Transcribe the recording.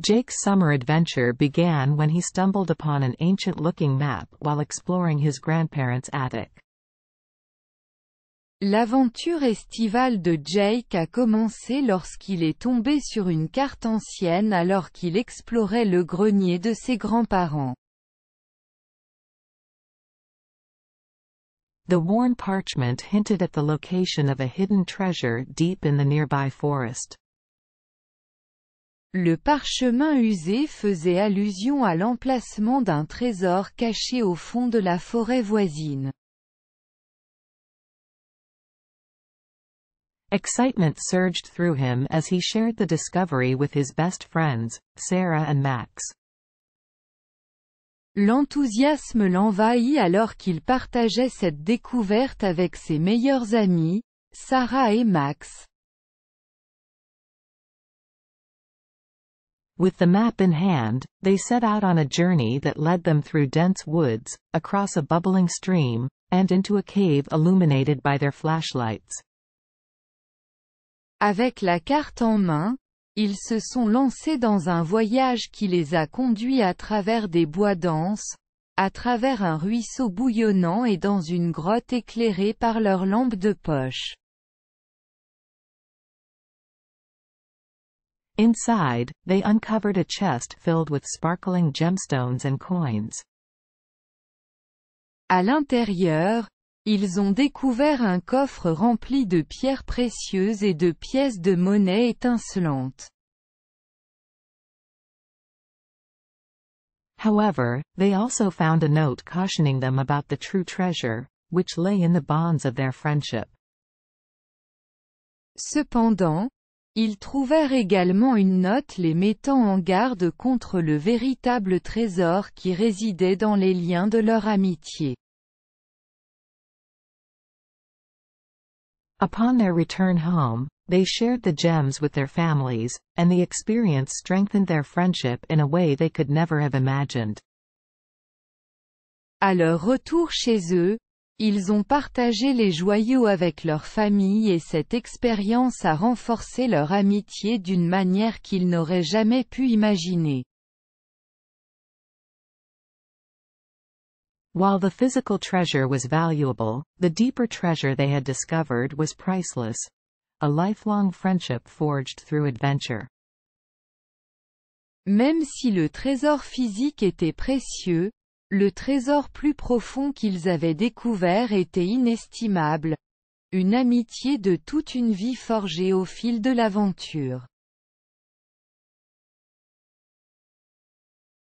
Jake's summer adventure began when he stumbled upon an ancient-looking map while exploring his grandparents' attic. L'aventure estivale de Jake a commencé lorsqu'il est tombé sur une carte ancienne alors qu'il explorait le grenier de ses grands-parents. The worn parchment hinted at the location of a hidden treasure deep in the nearby forest. Le parchemin usé faisait allusion à l'emplacement d'un trésor caché au fond de la forêt voisine. Excitement surged through him as he shared the discovery with his best friends, Sarah and Max. L'enthousiasme l'envahit alors qu'il partageait cette découverte avec ses meilleurs amis, Sarah et Max. With the map in hand, they set out on a journey that led them through dense woods, across a bubbling stream, and into a cave illuminated by their flashlights. Avec la carte en main, ils se sont lancés dans un voyage qui les a conduits à travers des bois denses, à travers un ruisseau bouillonnant et dans une grotte éclairée par leur lampe de poche. Inside, they uncovered a chest filled with sparkling gemstones and coins. À l'intérieur, ils ont découvert un coffre rempli de pierres précieuses et de pièces de monnaie étincelantes. However, they also found a note cautioning them about the true treasure, which lay in the bonds of their friendship. Cependant, Ils trouvèrent également une note les mettant en garde contre le véritable trésor qui résidait dans les liens de leur amitié. Upon their return home, they shared the gems with their families, and the experience strengthened their friendship in a way they could never have imagined. À leur retour chez eux, ils ont partagé les joyaux avec leur famille et cette expérience a renforcé leur amitié d'une manière qu'ils n'auraient jamais pu imaginer. While the physical treasure was valuable, the deeper treasure they had discovered was priceless. A lifelong friendship forged through adventure. Même si le trésor physique était précieux, le trésor plus profond qu'ils avaient découvert était inestimable. Une amitié de toute une vie forgée au fil de l'aventure.